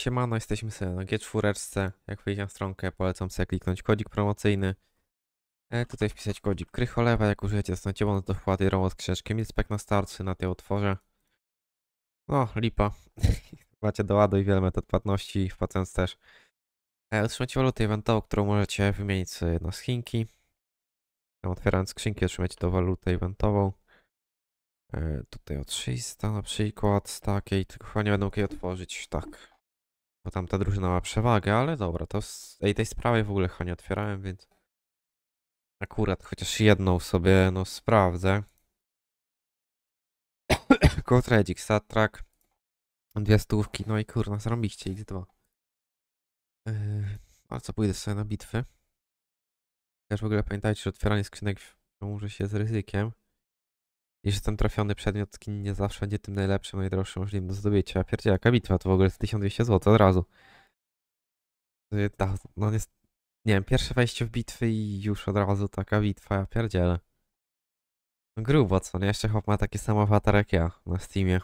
Siemano, jesteśmy sobie na G4, jak wejdzie na stronkę polecam sobie kliknąć kodik promocyjny. E, tutaj wpisać kodik krycholewa, jak użyjecie zostaniecie bonus do wpłaty robot z książkiem Inspek na starcy na tej otworze. No, lipa. Macie do ładu i wiele metod płatności, wpłacając też. E, otrzymacie walutę eventową, którą możecie wymienić na schinki. E, otwierając skrzynki otrzymacie do walutę eventową. E, tutaj o 300 na przykład, takiej, tylko chyba nie będą jej otworzyć, tak. Bo tam ta drużyna ma przewagę, ale dobra, to z tej, tej sprawy w ogóle chyba nie otwierałem, więc akurat chociaż jedną sobie no sprawdzę. Kot Redzik, Satrak, dwie stówki, no i kurna, zrobiście X2. Yy, ale co, pójdę sobie na bitwy. Też w ogóle pamiętajcie, że otwieranie skrzynek wiąże się z ryzykiem. Jeśli jestem trafiony przedmiot skin nie zawsze będzie tym najlepszym, najdroższym możliwym do zdobycia. Pierdzie, jaka bitwa to w ogóle? 1200 zł od razu. Yy, no jest, nie wiem, pierwsze wejście w bitwy i już od razu taka bitwa, ja pierdzielę. No grubo, co nie? No jeszcze chłop ma taki sam awatar jak ja na Steamie.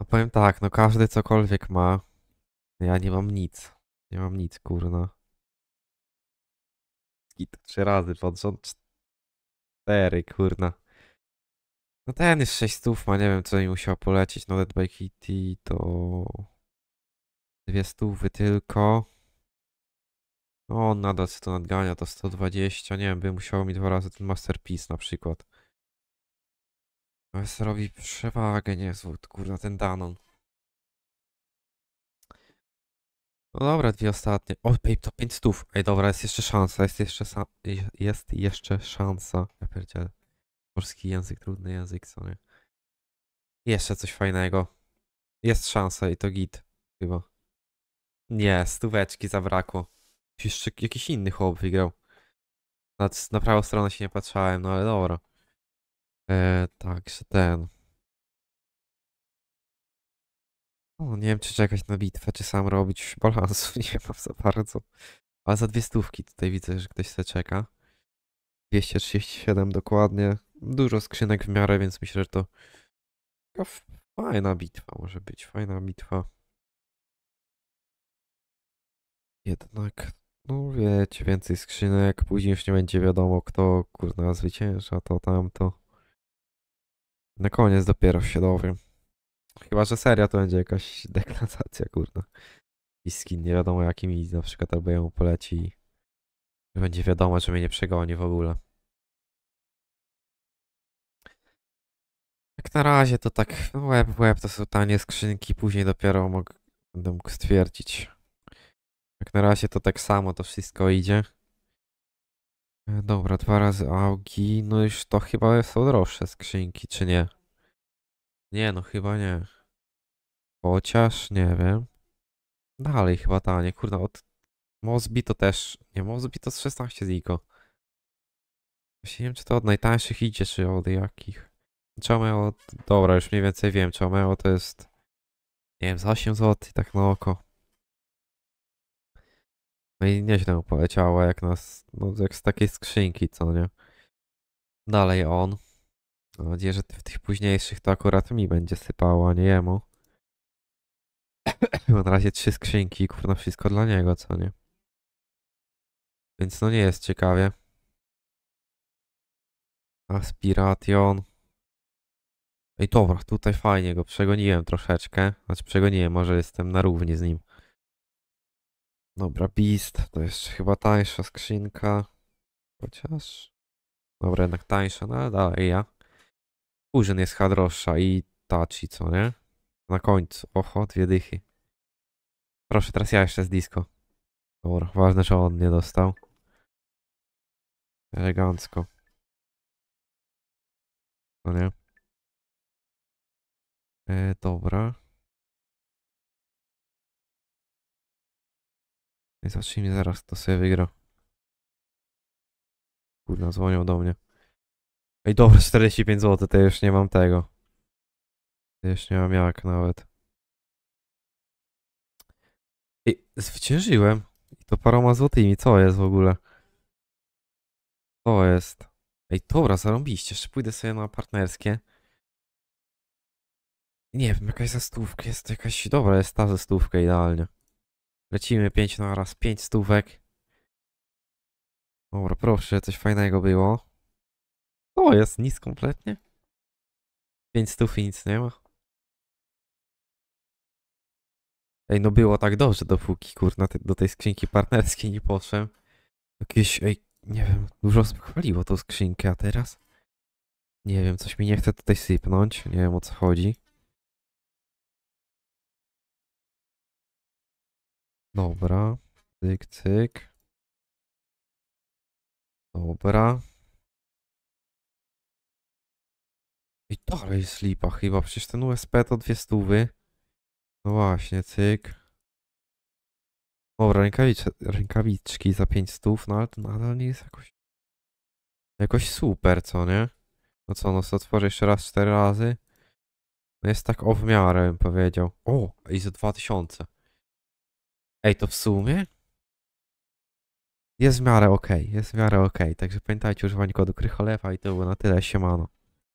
No powiem tak, no każdy cokolwiek ma. Ja nie mam nic. Nie mam nic, kurna. Skit trzy razy pod rząd. 4, kurna. No ten jest 6 stów, ma nie wiem co mi musiał polecieć. No Dead by Kitty to... Dwie stówy tylko. No on nadal co to nadgania, to 120, nie wiem, by musiał mi dwa razy ten Masterpiece na przykład. Ale robi przewagę niezłą, kurna, ten Danon. No dobra, dwie ostatnie. O, babe, to stów. Ej, dobra, jest jeszcze szansa, jest jeszcze, jest jeszcze szansa. Ja pierdzielę. Polski język, trudny język, co nie? Jeszcze coś fajnego. Jest szansa i to git, chyba. Nie, stóweczki zabrakło. Jeszcze jakiś inny chłop wygrał. Na, na prawą stronę się nie patrzałem, no ale dobra. E, także ten. nie wiem, czy czekać na bitwę, czy sam robić balansu, nie mam no, za bardzo. Ale za dwie stówki tutaj widzę, że ktoś se czeka. 237 dokładnie. Dużo skrzynek w miarę, więc myślę, że to fajna bitwa może być. Fajna bitwa. Jednak, no wiecie, więcej skrzynek, później już nie będzie wiadomo, kto kurna zwycięża, to tamto. Na koniec dopiero się dowiem. Chyba, że seria to będzie jakaś deklaracja, kurde. I skin nie wiadomo jakim i na przykład albo ją poleci że będzie wiadomo, że mnie nie przegoni w ogóle. Jak na razie to tak no web, web to są tanie skrzynki, później dopiero mogę, będę mógł stwierdzić. Jak na razie to tak samo to wszystko idzie. E, dobra, dwa razy augi, no już to chyba są droższe skrzynki, czy nie? Nie, no chyba nie. Chociaż nie wiem. Dalej chyba nie. Kurde, od Mozbi to też. Nie, Mozbi to z 16 ziko. Właśnie nie wiem, czy to od najtańszych idzie, czy od jakich. Chomeo, dobra, już mniej więcej wiem. Chomeo to jest, nie wiem, za 8 zł, tak na oko. No i nieźle mu poleciało, jak nas, no, jak z takiej skrzynki, co nie. Dalej on. Mam nadzieję, że w tych późniejszych to akurat mi będzie sypało, a nie jemu. Bo na razie trzy skrzynki, kurwa wszystko dla niego, co nie? Więc no nie jest ciekawie. Aspiration. Ej, dobra, tutaj fajnie go przegoniłem troszeczkę. Znaczy przegoniłem, może jestem na równi z nim. Dobra, Beast, to jest chyba tańsza skrzynka. Chociaż... Dobra, jednak tańsza, no ale dalej ja. Fusion jest Hadrosza i Tachi, co nie? Na końcu. Oho, dwie dychy. Proszę, teraz ja jeszcze z disco. Dobra, ważne, że on nie dostał. Elegancko. No nie? E, dobra. Zacznijmy zaraz, to sobie wygra. Kurna, dzwonią do mnie. Ej, dobra, 45 zł, to już nie mam tego. To już nie mam jak nawet. Ej, zwyciężyłem. I to paroma złotymi, co jest w ogóle? To jest. Ej, dobra, zarobiście jeszcze pójdę sobie na partnerskie. Nie wiem, jakaś za stówkę, jest to jakaś, dobra, jest ta za stówkę idealnie. Lecimy 5 na raz, 5 stówek. Dobra, proszę, coś fajnego było. O, jest nic kompletnie. 5 stów i nic nie ma. Ej, no było tak dobrze, dopóki kurna te, do tej skrzynki partnerskiej nie poszłem. Jakieś, ej, nie wiem, dużo osób chwaliło tą skrzynkę, a teraz? Nie wiem, coś mi nie chce tutaj sypnąć, nie wiem o co chodzi. Dobra, cyk, cyk. Dobra. I dalej jest lipa chyba, przecież ten USP to dwie stówy. No właśnie, cyk. Dobra, rękawiczki, rękawiczki za 5 stów, no ale to nadal nie jest jakoś... Jakoś super, co nie? No co, no otworzę jeszcze raz, cztery razy. No jest tak o w miarę, bym powiedział. O, i za 2000. Ej, to w sumie? Jest w miarę ok, jest w miarę ok. Także pamiętajcie używanie kodu Krycholewa i to było na tyle, siemano.